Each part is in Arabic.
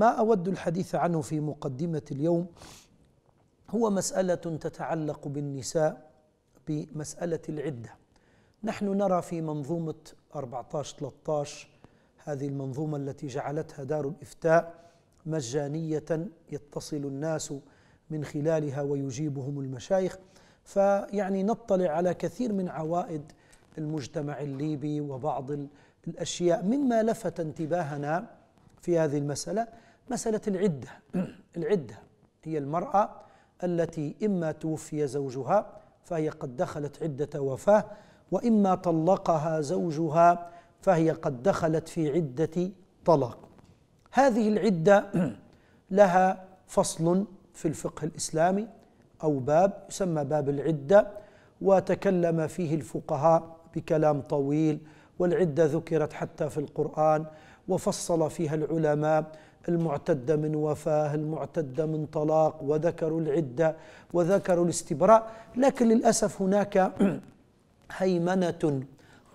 ما اود الحديث عنه في مقدمه اليوم هو مساله تتعلق بالنساء بمساله العده نحن نرى في منظومه 14 13 هذه المنظومه التي جعلتها دار الافتاء مجانيه يتصل الناس من خلالها ويجيبهم المشايخ فيعني نطلع على كثير من عوائد المجتمع الليبي وبعض الاشياء مما لفت انتباهنا في هذه المساله مسألة العدة العدة هي المرأة التي إما توفي زوجها فهي قد دخلت عدة وفاة وإما طلقها زوجها فهي قد دخلت في عدة طلاق هذه العدة لها فصل في الفقه الإسلامي أو باب يسمى باب العدة وتكلم فيه الفقهاء بكلام طويل والعدة ذكرت حتى في القرآن وفصل فيها العلماء المعتدة من وفاة المعتدة من طلاق وذكروا العدة وذكروا الاستبراء لكن للأسف هناك هيمنة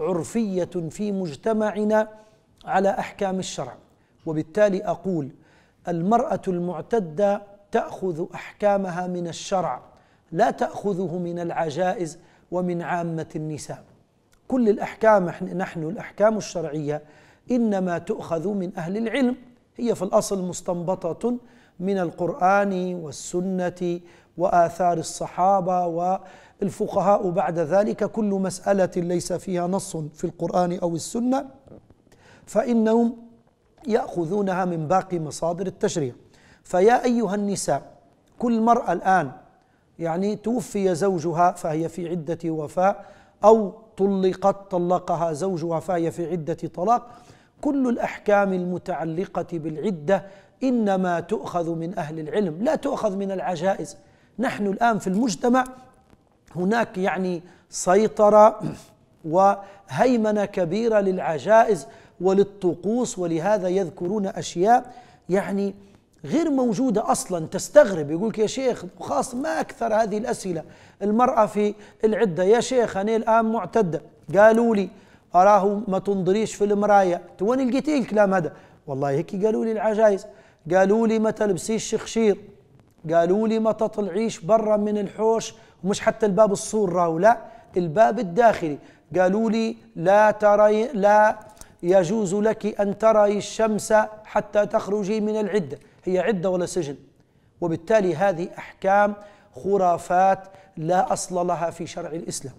عرفية في مجتمعنا على أحكام الشرع وبالتالي أقول المرأة المعتدة تأخذ أحكامها من الشرع لا تأخذه من العجائز ومن عامة النساء كل الأحكام نحن الأحكام الشرعية إنما تؤخذ من أهل العلم هي في الأصل مستنبطة من القرآن والسنة وآثار الصحابة والفقهاء بعد ذلك كل مسألة ليس فيها نص في القرآن أو السنة فإنهم يأخذونها من باقي مصادر التشريع فيا أيها النساء كل مرأة الآن يعني توفي زوجها فهي في عدة وفاة أو طلقت طلقها زوجها فهي في عدة طلاق كل الأحكام المتعلقة بالعدة إنما تؤخذ من أهل العلم لا تؤخذ من العجائز نحن الآن في المجتمع هناك يعني سيطرة وهيمنة كبيرة للعجائز وللطقوس ولهذا يذكرون أشياء يعني غير موجودة أصلا تستغرب يقولك يا شيخ خاص ما أكثر هذه الأسئلة المرأة في العدة يا شيخ أنا الآن معتدة قالوا لي أراه ما تنظريش في المراية تواني لقيت إيه الكلام هذا والله هيك قالوا لي العجايز قالوا لي ما تلبسيش شخشير قالوا لي ما تطلعيش برا من الحوش ومش حتى الباب الصور راهو لا الباب الداخلي قالوا لي لا تري لا يجوز لك أن تري الشمس حتى تخرجي من العدة هي عدة ولا سجن وبالتالي هذه أحكام خرافات لا أصل لها في شرع الإسلام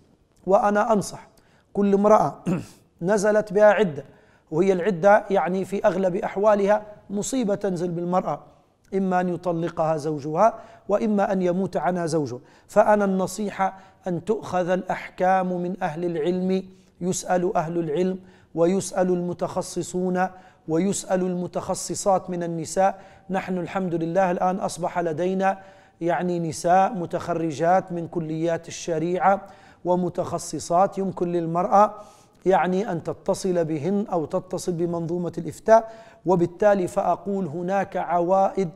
وأنا أنصح كل امرأة نزلت بها عدة وهي العدة يعني في أغلب أحوالها مصيبة تنزل بالمرأة إما أن يطلقها زوجها وإما أن يموت عنها زوجها فأنا النصيحة أن تؤخذ الأحكام من أهل العلم يسأل أهل العلم ويسأل المتخصصون ويسأل المتخصصات من النساء نحن الحمد لله الآن أصبح لدينا يعني نساء متخرجات من كليات الشريعة ومتخصصات يمكن للمرأة يعني أن تتصل بهن أو تتصل بمنظومة الإفتاء وبالتالي فأقول هناك عوائد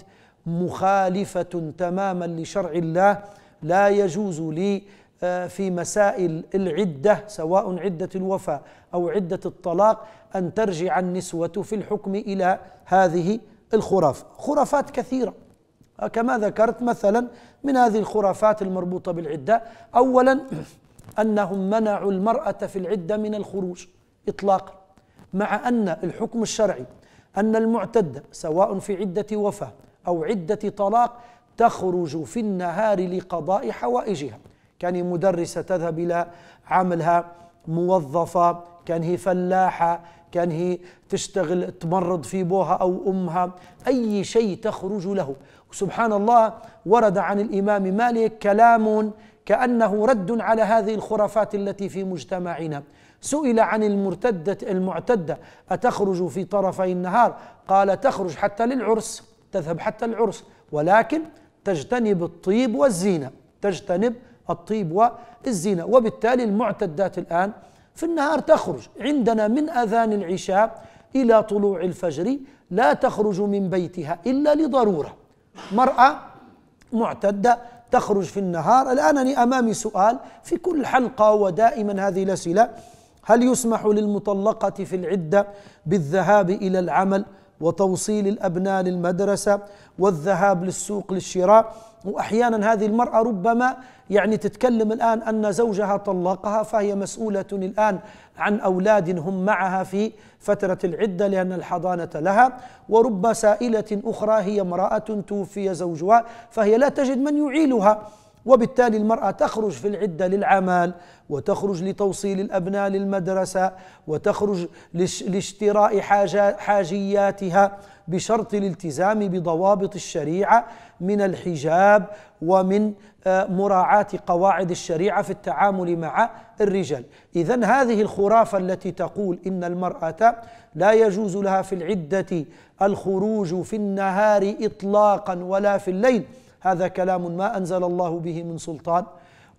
مخالفة تماما لشرع الله لا يجوز لي آه، في مسائل العدة سواء عدة الوفاة أو عدة الطلاق أن ترجع النسوة في الحكم إلى هذه الخرافة خرافات كثيرة آه، كما ذكرت مثلا من هذه الخرافات المربوطة بالعدة أولا أنهم منعوا المرأة في العدة من الخروج إطلاقا مع أن الحكم الشرعي أن المعتدة سواء في عدة وفاة أو عدة طلاق تخرج في النهار لقضاء حوائجها كان مدرسة تذهب إلى عملها موظفة كان هي فلاحة كان هي تشتغل تمرض في بوها أو أمها أي شيء تخرج له وسبحان الله ورد عن الإمام مالك كلام كأنه رد على هذه الخرافات التي في مجتمعنا سئل عن المرتدة المعتدة أتخرج في طرفي النهار قال تخرج حتى للعرس تذهب حتى العرس ولكن تجتنب الطيب والزينة تجتنب الطيب والزينة وبالتالي المعتدات الآن في النهار تخرج عندنا من أذان العشاء إلى طلوع الفجر لا تخرج من بيتها إلا لضرورة مرأة معتدة تخرج في النهار الآن أنا أمامي سؤال في كل حلقة ودائما هذه الأسئلة هل يسمح للمطلقة في العدة بالذهاب إلى العمل وتوصيل الأبناء للمدرسة والذهاب للسوق للشراء وأحيانا هذه المرأة ربما يعني تتكلم الآن أن زوجها طلقها فهي مسؤولة الآن عن أولاد هم معها في فترة العدة لأن الحضانة لها ورب سائلة أخرى هي امرأة توفي زوجها فهي لا تجد من يعيلها وبالتالي المرأة تخرج في العدة للعمل وتخرج لتوصيل الأبناء للمدرسة وتخرج لاشتراء حاجياتها بشرط الالتزام بضوابط الشريعة من الحجاب ومن آه، مراعاة قواعد الشريعة في التعامل مع الرجال إذا هذه الخرافة التي تقول إن المرأة لا يجوز لها في العدة الخروج في النهار إطلاقا ولا في الليل هذا كلام ما أنزل الله به من سلطان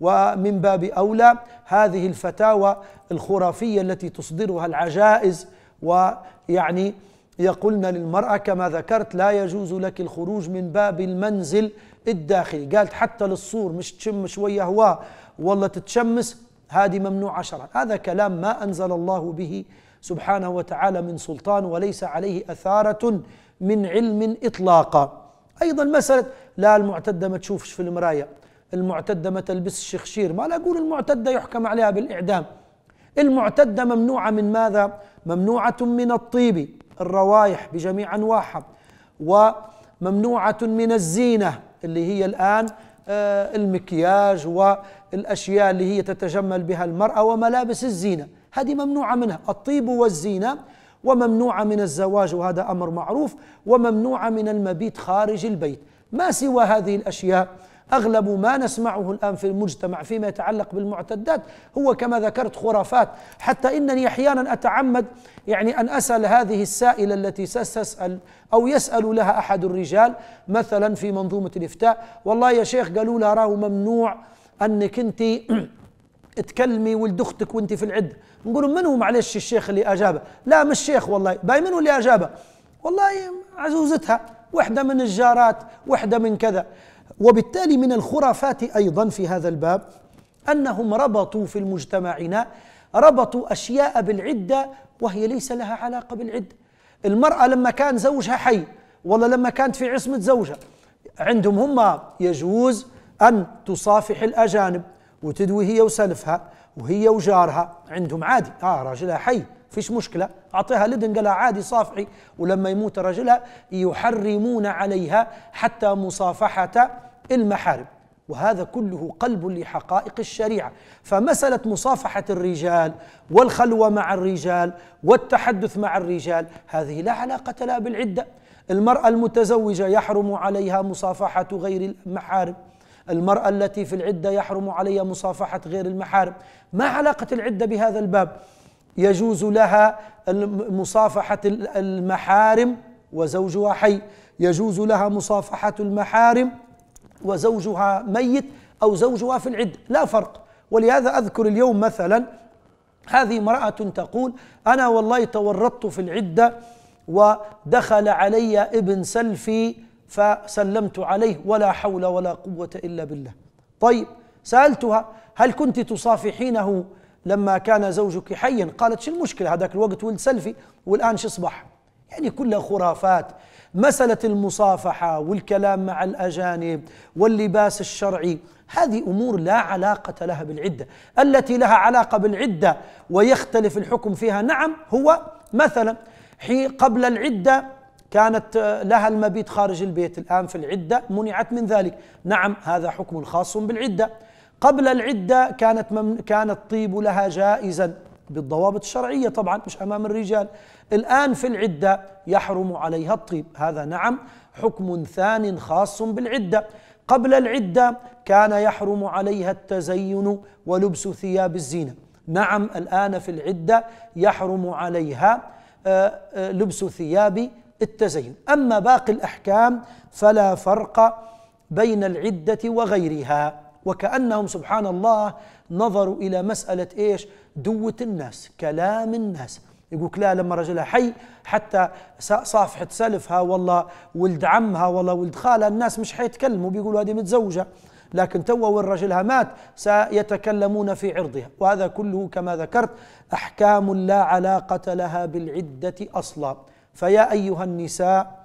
ومن باب أولى هذه الفتاوى الخرافية التي تصدرها العجائز ويعني يقولن للمرأة كما ذكرت لا يجوز لك الخروج من باب المنزل الداخلي قالت حتى للصور مش تشم شوية هواء والله تتشمس هذه ممنوعة شرعا هذا كلام ما أنزل الله به سبحانه وتعالى من سلطان وليس عليه أثارة من علم إطلاقا أيضا مسألة لا المعتدة ما تشوفش في المراية المعتدة ما تلبسش خشير ما لا أقول المعتدة يحكم عليها بالإعدام المعتدة ممنوعة من ماذا؟ ممنوعة من الطيب الروائح بجميع أنواعها وممنوعة من الزينة اللي هي الآن آه، المكياج والأشياء اللي هي تتجمل بها المرأة وملابس الزينة هذه ممنوعة منها الطيب والزينة وممنوعة من الزواج وهذا أمر معروف وممنوعة من المبيت خارج البيت ما سوى هذه الأشياء أغلب ما نسمعه الآن في المجتمع فيما يتعلق بالمعتدات هو كما ذكرت خرافات حتى إنني أحيانا أتعمد يعني أن أسأل هذه السائلة التي ستسأل أو يسأل لها أحد الرجال مثلا في منظومة الإفتاء والله يا شيخ قالوا لها راه ممنوع أنك أنت تكلمي ولد اختك وانت في العده نقول من هو معلش الشيخ اللي اجابه لا مش شيخ والله باي من هو اللي اجابه والله عزوزتها واحدة من الجارات واحدة من كذا وبالتالي من الخرافات أيضا في هذا الباب أنهم ربطوا في المجتمعنا ربطوا أشياء بالعدة وهي ليس لها علاقة بالعدة المرأة لما كان زوجها حي ولا لما كانت في عصمة زوجها عندهم هم يجوز أن تصافح الأجانب وتدوي هي وسلفها وهي وجارها عندهم عادي آه راجلها حي فيش مشكله اعطيها قالها عادي صافحي ولما يموت رجلها يحرمون عليها حتى مصافحه المحارم وهذا كله قلب لحقائق الشريعه فمساله مصافحه الرجال والخلوه مع الرجال والتحدث مع الرجال هذه لا علاقه لها بالعده المراه المتزوجه يحرم عليها مصافحه غير المحارم المرأة التي في العدة يحرم عليها مصافحة غير المحارم ما علاقة العدة بهذا الباب يجوز لها مصافحة المحارم وزوجها حي يجوز لها مصافحة المحارم وزوجها ميت أو زوجها في العد لا فرق ولهذا أذكر اليوم مثلا هذه امرأة تقول أنا والله تورطت في العدة ودخل علي ابن سلفي فسلمت عليه ولا حول ولا قوة إلا بالله طيب سألتها هل كنت تصافحينه لما كان زوجك حيا قالت شو المشكلة هذاك الوقت ولد سلفي والآن شو أصبح يعني كلها خرافات مسألة المصافحة والكلام مع الأجانب واللباس الشرعي هذه أمور لا علاقة لها بالعدة التي لها علاقة بالعدة ويختلف الحكم فيها نعم هو مثلا قبل العدة كانت آه، لها المبيت خارج البيت الآن في العدة منعت من ذلك نعم هذا حكم خاص بالعدة قبل العدة كانت ممن... كان الطيب لها جائزا بالضوابط الشرعية طبعا مش أمام الرجال الآن في العدة يحرم عليها الطيب هذا نعم حكم ثان خاص بالعدة قبل العدة كان يحرم عليها التزين ولبس ثياب الزينة نعم الآن في العدة يحرم عليها آه، آه، لبس ثياب التزين أما باقي الأحكام فلا فرق بين العدة وغيرها وكأنهم سبحان الله نظروا إلى مسألة إيش دوة الناس كلام الناس يقولك لا لما رجلها حي حتى صافحة سلفها والله ولد عمها والله ولد خالها الناس مش حيتكلموا بيقولوا هذه متزوجة لكن توا وين رجلها مات سيتكلمون في عرضها وهذا كله كما ذكرت أحكام لا علاقة لها بالعدة أصلا فيا أيها النساء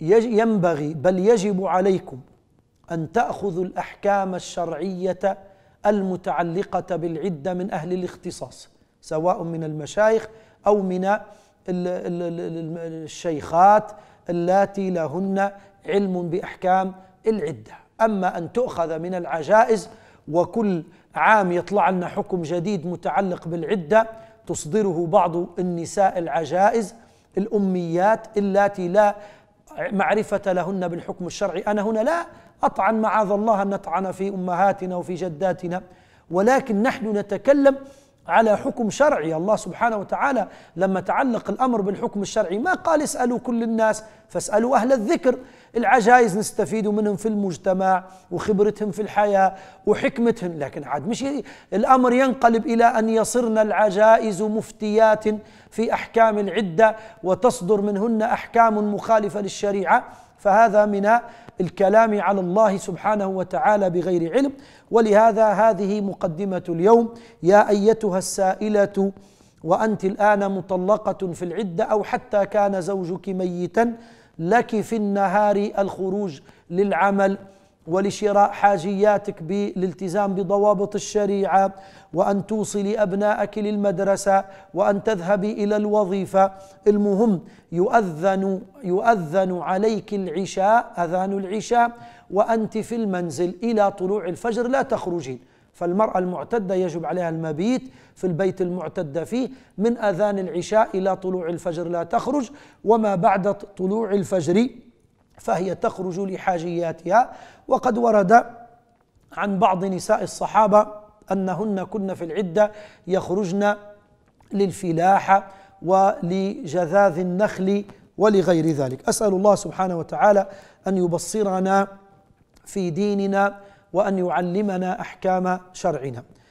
ينبغي بل يجب عليكم أن تأخذ الأحكام الشرعية المتعلقة بالعدة من أهل الاختصاص سواء من المشايخ أو من الشيخات اللاتي لهن علم بأحكام العدة أما أن تؤخذ من العجائز وكل عام يطلع لنا حكم جديد متعلق بالعدة تصدره بعض النساء العجائز الأميات اللاتي لا معرفة لهن بالحكم الشرعي أنا هنا لا أطعن معاذ الله أن نطعن في أمهاتنا وفي جداتنا ولكن نحن نتكلم على حكم شرعي الله سبحانه وتعالى لما تعلق الأمر بالحكم الشرعي ما قال اسألوا كل الناس فاسألوا أهل الذكر العجائز نستفيد منهم في المجتمع وخبرتهم في الحياة وحكمتهم لكن عاد مش الأمر ينقلب إلى أن يصرن العجائز مفتيات في أحكام العدة وتصدر منهن أحكام مخالفة للشريعة فهذا من الكلام على الله سبحانه وتعالى بغير علم ولهذا هذه مقدمه اليوم يا ايتها السائله وانت الان مطلقه في العده او حتى كان زوجك ميتا لك في النهار الخروج للعمل ولشراء حاجياتك بالالتزام بضوابط الشريعه وان توصلي ابنائك للمدرسه وان تذهبي الى الوظيفه المهم يؤذن يؤذن عليك العشاء اذان العشاء وانت في المنزل الى طلوع الفجر لا تخرجين فالمراه المعتده يجب عليها المبيت في البيت المعتده فيه من اذان العشاء الى طلوع الفجر لا تخرج وما بعد طلوع الفجر فهي تخرج لحاجياتها وقد ورد عن بعض نساء الصحابة أنهن كن في العدة يخرجن للفلاحة ولجذاذ النخل ولغير ذلك أسأل الله سبحانه وتعالى أن يبصرنا في ديننا وأن يعلمنا أحكام شرعنا